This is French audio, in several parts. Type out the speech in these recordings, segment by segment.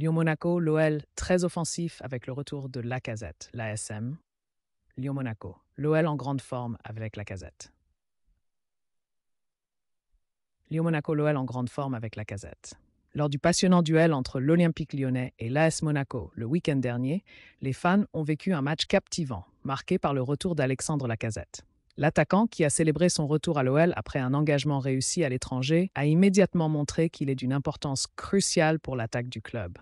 Lyon-Monaco, l'OL très offensif avec le retour de Lacazette, l'ASM. Lyon-Monaco, l'OL en grande forme avec Lacazette. Lyon-Monaco, l'OL en grande forme avec Lacazette. Lors du passionnant duel entre l'Olympique lyonnais et l'AS Monaco le week-end dernier, les fans ont vécu un match captivant, marqué par le retour d'Alexandre Lacazette. L'attaquant, qui a célébré son retour à l'OL après un engagement réussi à l'étranger, a immédiatement montré qu'il est d'une importance cruciale pour l'attaque du club.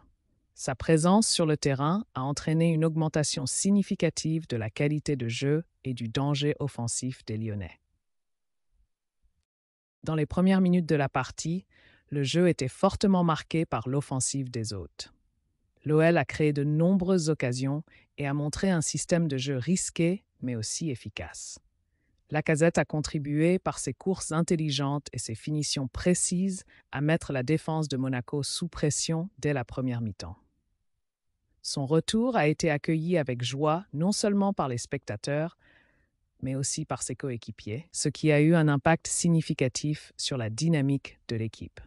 Sa présence sur le terrain a entraîné une augmentation significative de la qualité de jeu et du danger offensif des Lyonnais. Dans les premières minutes de la partie, le jeu était fortement marqué par l'offensive des hôtes. L'OL a créé de nombreuses occasions et a montré un système de jeu risqué mais aussi efficace. Lacazette a contribué par ses courses intelligentes et ses finitions précises à mettre la défense de Monaco sous pression dès la première mi-temps. Son retour a été accueilli avec joie non seulement par les spectateurs, mais aussi par ses coéquipiers, ce qui a eu un impact significatif sur la dynamique de l'équipe.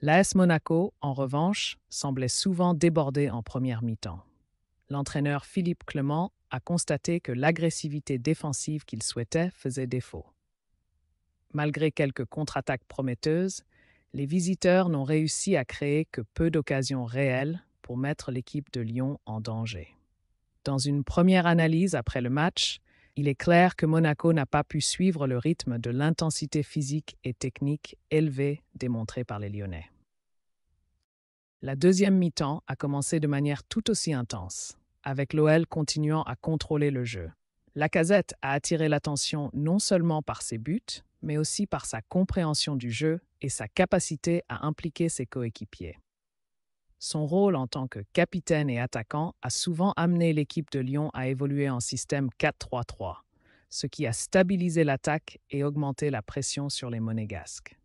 L'AS Monaco, en revanche, semblait souvent débordé en première mi-temps. L'entraîneur Philippe Clement a constaté que l'agressivité défensive qu'il souhaitait faisait défaut. Malgré quelques contre-attaques prometteuses, les visiteurs n'ont réussi à créer que peu d'occasions réelles pour mettre l'équipe de Lyon en danger. Dans une première analyse après le match, il est clair que Monaco n'a pas pu suivre le rythme de l'intensité physique et technique élevée démontrée par les Lyonnais. La deuxième mi-temps a commencé de manière tout aussi intense avec l'OL continuant à contrôler le jeu. casette a attiré l'attention non seulement par ses buts, mais aussi par sa compréhension du jeu et sa capacité à impliquer ses coéquipiers. Son rôle en tant que capitaine et attaquant a souvent amené l'équipe de Lyon à évoluer en système 4-3-3, ce qui a stabilisé l'attaque et augmenté la pression sur les monégasques.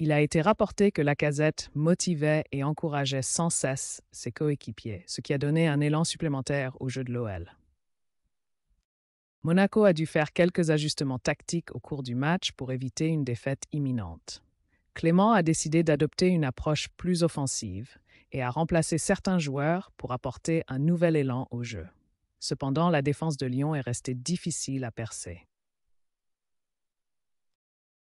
Il a été rapporté que Lacazette motivait et encourageait sans cesse ses coéquipiers, ce qui a donné un élan supplémentaire au jeu de l'OL. Monaco a dû faire quelques ajustements tactiques au cours du match pour éviter une défaite imminente. Clément a décidé d'adopter une approche plus offensive et a remplacé certains joueurs pour apporter un nouvel élan au jeu. Cependant, la défense de Lyon est restée difficile à percer.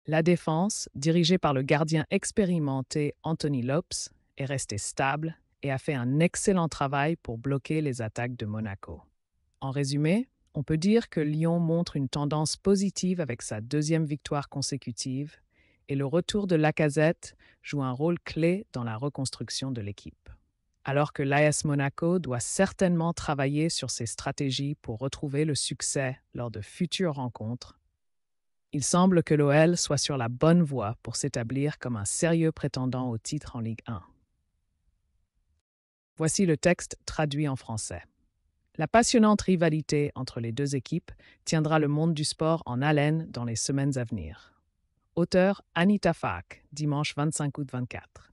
La défense, dirigée par le gardien expérimenté Anthony Lopes, est restée stable et a fait un excellent travail pour bloquer les attaques de Monaco. En résumé, on peut dire que Lyon montre une tendance positive avec sa deuxième victoire consécutive et le retour de Lacazette joue un rôle clé dans la reconstruction de l'équipe. Alors que l'AS Monaco doit certainement travailler sur ses stratégies pour retrouver le succès lors de futures rencontres, il semble que l'OL soit sur la bonne voie pour s'établir comme un sérieux prétendant au titre en Ligue 1. Voici le texte traduit en français. La passionnante rivalité entre les deux équipes tiendra le monde du sport en haleine dans les semaines à venir. Auteur Anita Fak, dimanche 25 août 24.